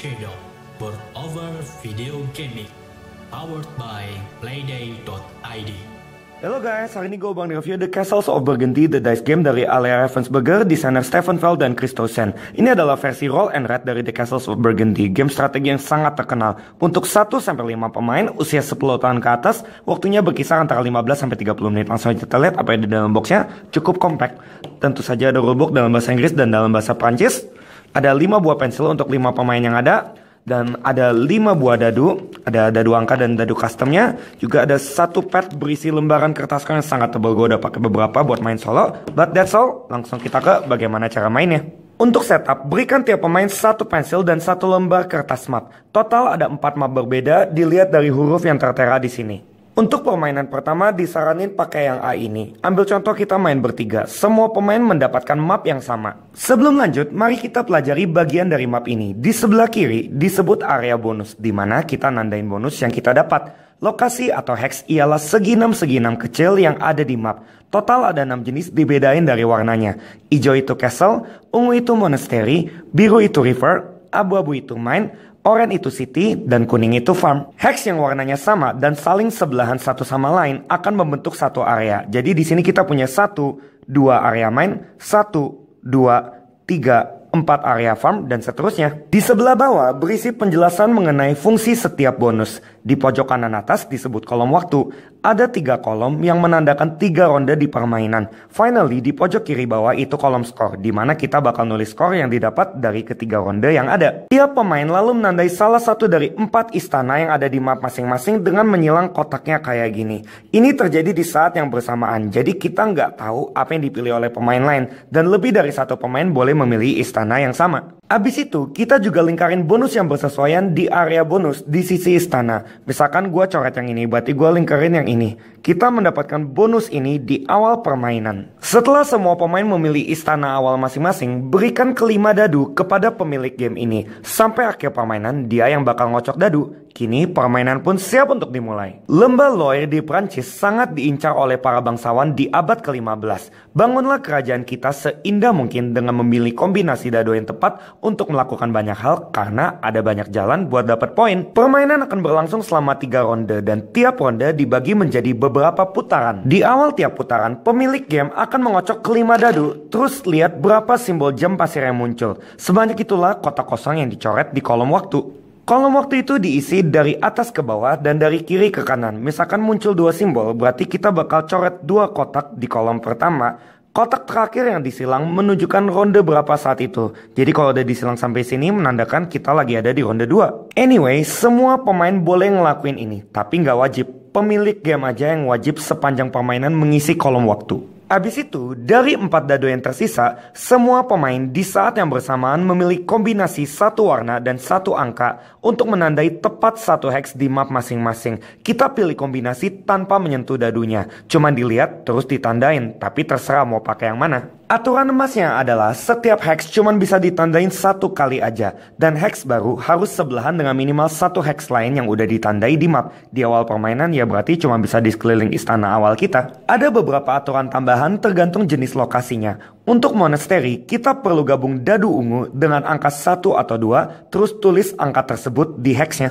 Shadow World Over Video Gaming Powered by Playday.id Halo guys, hari ini gue bang review The Castles of Burgundy, the dice game dari Alea Ravensburger, desainer Stefan Feld dan Sen. Ini adalah versi roll and red dari The Castles of Burgundy, game strategi yang sangat terkenal. Untuk 1-5 pemain, usia 10 tahun ke atas, waktunya berkisar antara 15-30 menit. Langsung aja kita lihat apa yang ada dalam boxnya, cukup compact. Tentu saja ada rulebook dalam bahasa Inggris dan dalam bahasa Prancis. Ada 5 buah pensil untuk 5 pemain yang ada dan ada 5 buah dadu, ada dadu angka dan dadu customnya. Juga ada satu pet berisi lembaran kertas yang sangat tebal. Gue udah pakai beberapa buat main solo. But that's all. Langsung kita ke bagaimana cara mainnya. Untuk setup, berikan tiap pemain satu pensil dan satu lembar kertas map. Total ada 4 map berbeda, dilihat dari huruf yang tertera di sini. Untuk permainan pertama disaranin pakai yang A ini. Ambil contoh kita main bertiga, semua pemain mendapatkan map yang sama. Sebelum lanjut, mari kita pelajari bagian dari map ini. Di sebelah kiri disebut area bonus, di mana kita nandain bonus yang kita dapat. Lokasi atau hex ialah seginam-seginam kecil yang ada di map. Total ada 6 jenis dibedain dari warnanya. Hijau itu castle, ungu itu monastery, biru itu river, abu-abu itu mine, Oren itu city dan kuning itu farm. Hex yang warnanya sama dan saling sebelahan satu sama lain akan membentuk satu area. Jadi di sini kita punya satu, dua area main, satu, dua, tiga, empat area farm, dan seterusnya. Di sebelah bawah berisi penjelasan mengenai fungsi setiap bonus. Di pojok kanan atas disebut kolom waktu. Ada tiga kolom yang menandakan tiga ronde di permainan. Finally, di pojok kiri bawah itu kolom skor, di mana kita bakal nulis skor yang didapat dari ketiga ronde yang ada. Tiap pemain lalu menandai salah satu dari empat istana yang ada di map masing-masing dengan menyilang kotaknya kayak gini. Ini terjadi di saat yang bersamaan, jadi kita nggak tahu apa yang dipilih oleh pemain lain. Dan lebih dari satu pemain boleh memilih istana yang sama. Abis itu, kita juga lingkarin bonus yang bersesuaian di area bonus di sisi istana. Misalkan gue coret yang ini, berarti gue lingkarin yang ini. Kita mendapatkan bonus ini di awal permainan. Setelah semua pemain memilih istana awal masing-masing, berikan kelima dadu kepada pemilik game ini. Sampai akhir permainan, dia yang bakal ngocok dadu. Kini permainan pun siap untuk dimulai. Lembah Loire di Prancis sangat diincar oleh para bangsawan di abad ke-15. Bangunlah kerajaan kita seindah mungkin dengan memilih kombinasi dadu yang tepat untuk melakukan banyak hal karena ada banyak jalan buat dapat poin. Permainan akan berlangsung selama tiga ronde dan tiap ronde dibagi menjadi beberapa beberapa putaran. Di awal tiap putaran, pemilik game akan mengocok kelima dadu, terus lihat berapa simbol jam pasir yang muncul. Sebanyak itulah kotak kosong yang dicoret di kolom waktu. Kolom waktu itu diisi dari atas ke bawah dan dari kiri ke kanan. Misalkan muncul dua simbol, berarti kita bakal coret dua kotak di kolom pertama. Kotak terakhir yang disilang menunjukkan ronde berapa saat itu. Jadi kalau udah disilang sampai sini menandakan kita lagi ada di ronde 2. Anyway, semua pemain boleh ngelakuin ini, tapi nggak wajib pemilik game aja yang wajib sepanjang permainan mengisi kolom waktu. Abis itu, dari empat dado yang tersisa, semua pemain di saat yang bersamaan memilih kombinasi satu warna dan satu angka untuk menandai tepat satu hex di map masing-masing. Kita pilih kombinasi tanpa menyentuh dadunya, cuman dilihat terus ditandain, tapi terserah mau pakai yang mana. Aturan emasnya adalah setiap hex cuman bisa ditandain satu kali aja dan hex baru harus sebelahan dengan minimal satu hex lain yang udah ditandai di map. Di awal permainan ya berarti cuma bisa di sekeliling istana awal kita. Ada beberapa aturan tambahan tergantung jenis lokasinya. Untuk monastery, kita perlu gabung dadu ungu dengan angka 1 atau 2, terus tulis angka tersebut di hexnya.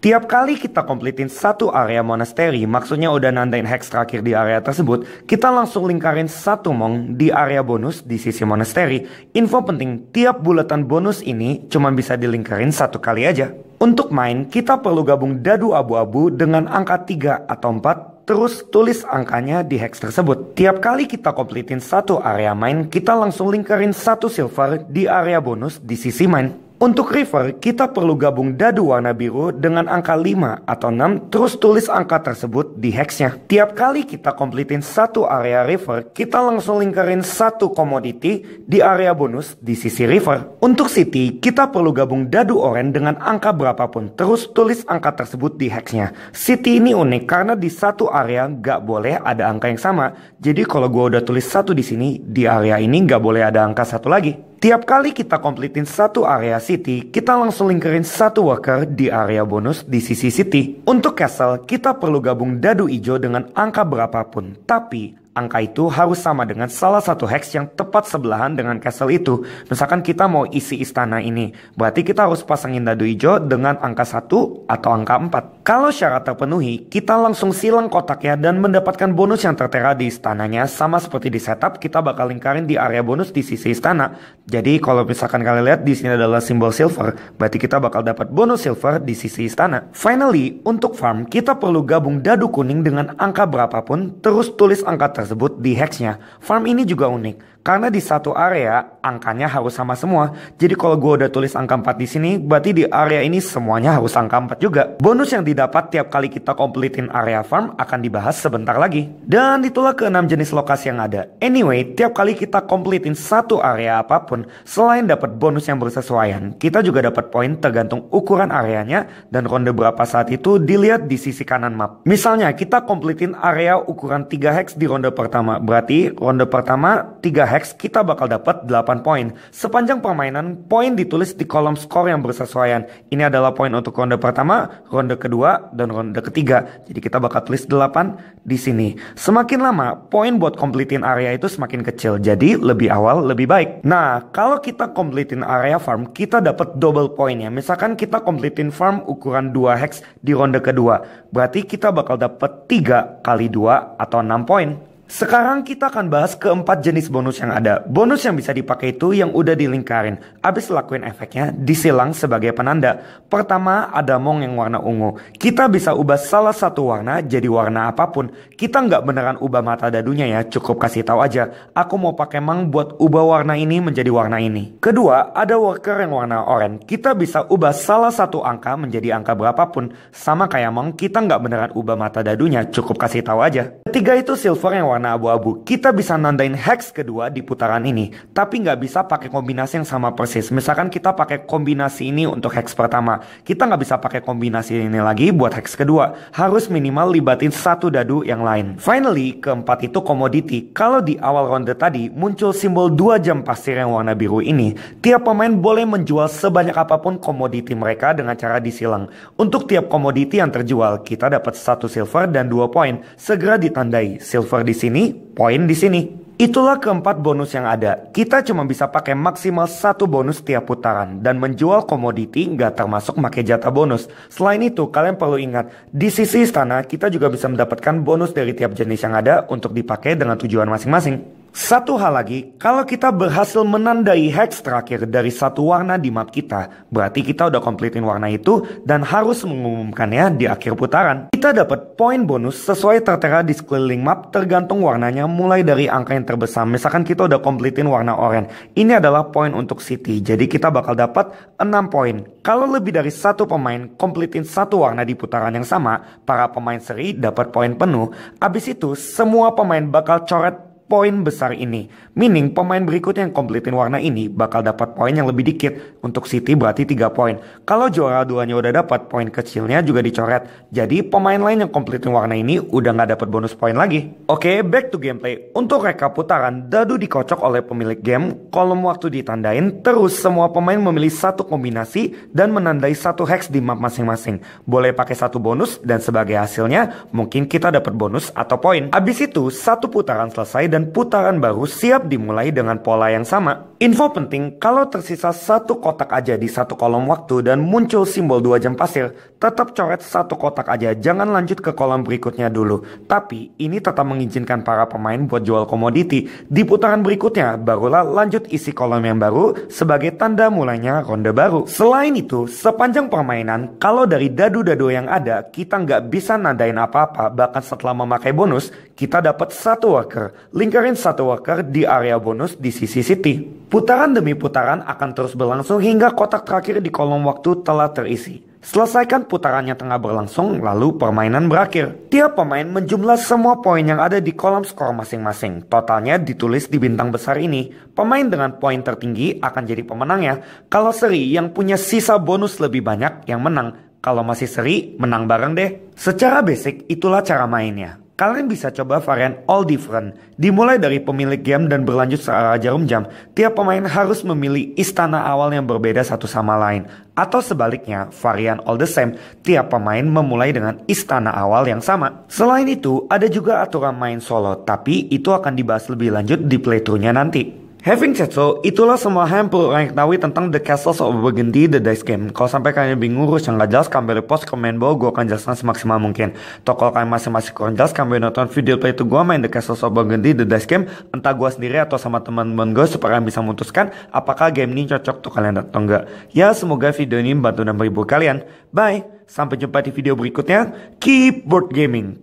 Tiap kali kita komplitin satu area monastery, maksudnya udah nandain hex terakhir di area tersebut, kita langsung lingkarin satu mong di area bonus di sisi monastery. Info penting, tiap bulatan bonus ini cuma bisa dilingkarin satu kali aja. Untuk main, kita perlu gabung dadu abu-abu dengan angka 3 atau 4 Terus tulis angkanya di hex tersebut. Tiap kali kita komplitin satu area main, kita langsung lingkarin satu silver di area bonus di sisi main. Untuk river, kita perlu gabung dadu warna biru dengan angka 5 atau 6, terus tulis angka tersebut di hexnya. Tiap kali kita komplitin satu area river, kita langsung lingkarin satu komoditi di area bonus di sisi river. Untuk city, kita perlu gabung dadu oranye dengan angka berapapun, terus tulis angka tersebut di hexnya. City ini unik karena di satu area nggak boleh ada angka yang sama. Jadi kalau gue udah tulis satu di sini, di area ini nggak boleh ada angka satu lagi. Tiap kali kita komplitin satu area city, kita langsung lingkarin satu worker di area bonus di sisi city. Untuk castle, kita perlu gabung dadu hijau dengan angka berapapun. Tapi, angka itu harus sama dengan salah satu hex yang tepat sebelahan dengan castle itu. Misalkan kita mau isi istana ini, berarti kita harus pasangin dadu hijau dengan angka 1 atau angka 4. Kalau syarat terpenuhi, kita langsung silang kotaknya dan mendapatkan bonus yang tertera di istananya. Sama seperti di setup, kita bakal lingkarin di area bonus di sisi istana. Jadi kalau misalkan kalian lihat di sini adalah simbol silver, berarti kita bakal dapat bonus silver di sisi istana. Finally, untuk farm, kita perlu gabung dadu kuning dengan angka berapapun, terus tulis angka tersebut di Hexnya. Farm ini juga unik. Karena di satu area angkanya harus sama semua. Jadi kalau gue udah tulis angka 4 di sini, berarti di area ini semuanya harus angka 4 juga. Bonus yang didapat tiap kali kita komplitin area farm akan dibahas sebentar lagi. Dan itulah keenam jenis lokasi yang ada. Anyway, tiap kali kita komplitin satu area apapun, selain dapat bonus yang bersesuaian, kita juga dapat poin tergantung ukuran areanya dan ronde berapa saat itu dilihat di sisi kanan map. Misalnya kita komplitin area ukuran 3 hex di ronde pertama, berarti ronde pertama 3 Hex, kita bakal dapat 8 poin. Sepanjang permainan, poin ditulis di kolom skor yang bersesuaian. Ini adalah poin untuk ronde pertama, ronde kedua, dan ronde ketiga. Jadi kita bakal tulis 8 di sini. Semakin lama, poin buat komplitin area itu semakin kecil. Jadi lebih awal lebih baik. Nah, kalau kita komplitin area farm, kita dapat double poinnya. Misalkan kita komplitin farm ukuran 2 hex di ronde kedua. Berarti kita bakal dapat 3 kali 2 atau 6 poin. Sekarang kita akan bahas keempat jenis bonus yang ada. Bonus yang bisa dipakai itu yang udah dilingkarin. Abis lakuin efeknya, disilang sebagai penanda. Pertama, ada mong yang warna ungu. Kita bisa ubah salah satu warna jadi warna apapun. Kita nggak beneran ubah mata dadunya ya, cukup kasih tahu aja. Aku mau pakai mang buat ubah warna ini menjadi warna ini. Kedua, ada worker yang warna oranye. Kita bisa ubah salah satu angka menjadi angka berapapun. Sama kayak mong, kita nggak beneran ubah mata dadunya, cukup kasih tahu aja. Ketiga itu silver yang warna warna abu-abu. Kita bisa nandain hex kedua di putaran ini, tapi nggak bisa pakai kombinasi yang sama persis. Misalkan kita pakai kombinasi ini untuk hex pertama, kita nggak bisa pakai kombinasi ini lagi buat hex kedua. Harus minimal libatin satu dadu yang lain. Finally, keempat itu komoditi. Kalau di awal ronde tadi muncul simbol dua jam pasir yang warna biru ini, tiap pemain boleh menjual sebanyak apapun komoditi mereka dengan cara disilang. Untuk tiap komoditi yang terjual, kita dapat satu silver dan dua poin. Segera ditandai silver di sini sini, poin di sini. Itulah keempat bonus yang ada. Kita cuma bisa pakai maksimal satu bonus tiap putaran dan menjual komoditi nggak termasuk pakai jatah bonus. Selain itu, kalian perlu ingat, di sisi istana kita juga bisa mendapatkan bonus dari tiap jenis yang ada untuk dipakai dengan tujuan masing-masing. Satu hal lagi, kalau kita berhasil menandai hex terakhir dari satu warna di map kita, berarti kita udah komplitin warna itu dan harus mengumumkannya di akhir putaran. Kita dapat poin bonus sesuai tertera di sekeliling map tergantung warnanya mulai dari angka yang terbesar. Misalkan kita udah komplitin warna oranye. Ini adalah poin untuk city, jadi kita bakal dapat 6 poin. Kalau lebih dari satu pemain komplitin satu warna di putaran yang sama, para pemain seri dapat poin penuh. Abis itu, semua pemain bakal coret poin besar ini. Meaning pemain berikutnya yang komplitin warna ini bakal dapat poin yang lebih dikit. Untuk City berarti 3 poin. Kalau juara duanya udah dapat, poin kecilnya juga dicoret. Jadi pemain lain yang komplitin warna ini udah nggak dapat bonus poin lagi. Oke, okay, back to gameplay. Untuk rekap putaran, dadu dikocok oleh pemilik game, kolom waktu ditandain, terus semua pemain memilih satu kombinasi dan menandai satu hex di map masing-masing. Boleh pakai satu bonus dan sebagai hasilnya mungkin kita dapat bonus atau poin. Abis itu, satu putaran selesai dan dan putaran baru siap dimulai dengan pola yang sama. Info penting, kalau tersisa satu kotak aja di satu kolom waktu dan muncul simbol dua jam pasir, tetap coret satu kotak aja, jangan lanjut ke kolom berikutnya dulu. Tapi ini tetap mengizinkan para pemain buat jual komoditi. Di putaran berikutnya, barulah lanjut isi kolom yang baru sebagai tanda mulainya ronde baru. Selain itu, sepanjang permainan, kalau dari dadu-dadu yang ada, kita nggak bisa nandain apa-apa, bahkan setelah memakai bonus, kita dapat satu worker. Lingkarin satu worker di area bonus di sisi city. Putaran demi putaran akan terus berlangsung hingga kotak terakhir di kolom waktu telah terisi. Selesaikan putarannya tengah berlangsung, lalu permainan berakhir. Tiap pemain menjumlah semua poin yang ada di kolom skor masing-masing. Totalnya ditulis di bintang besar ini. Pemain dengan poin tertinggi akan jadi pemenangnya. Kalau seri yang punya sisa bonus lebih banyak yang menang. Kalau masih seri, menang bareng deh. Secara basic, itulah cara mainnya. Kalian bisa coba varian all different. Dimulai dari pemilik game dan berlanjut searah jarum jam, tiap pemain harus memilih istana awal yang berbeda satu sama lain. Atau sebaliknya, varian all the same, tiap pemain memulai dengan istana awal yang sama. Selain itu, ada juga aturan main solo, tapi itu akan dibahas lebih lanjut di playthroughnya nanti. Having said so, itulah semua hal yang perlu kalian ketahui tentang The Castles of Burgundy The Dice Game. Kalau sampai kalian bingung urus yang gak jelas, kalian repost komen bawah, gue akan jelaskan semaksimal mungkin. Atau kalau kalian masih-masih kurang jelas, kalian nonton video play itu gue main The Castles of Burgundy The Dice Game, entah gue sendiri atau sama teman-teman gue supaya kalian bisa memutuskan apakah game ini cocok untuk kalian atau enggak. Ya, semoga video ini membantu dan beribu kalian. Bye, sampai jumpa di video berikutnya. Keep board gaming.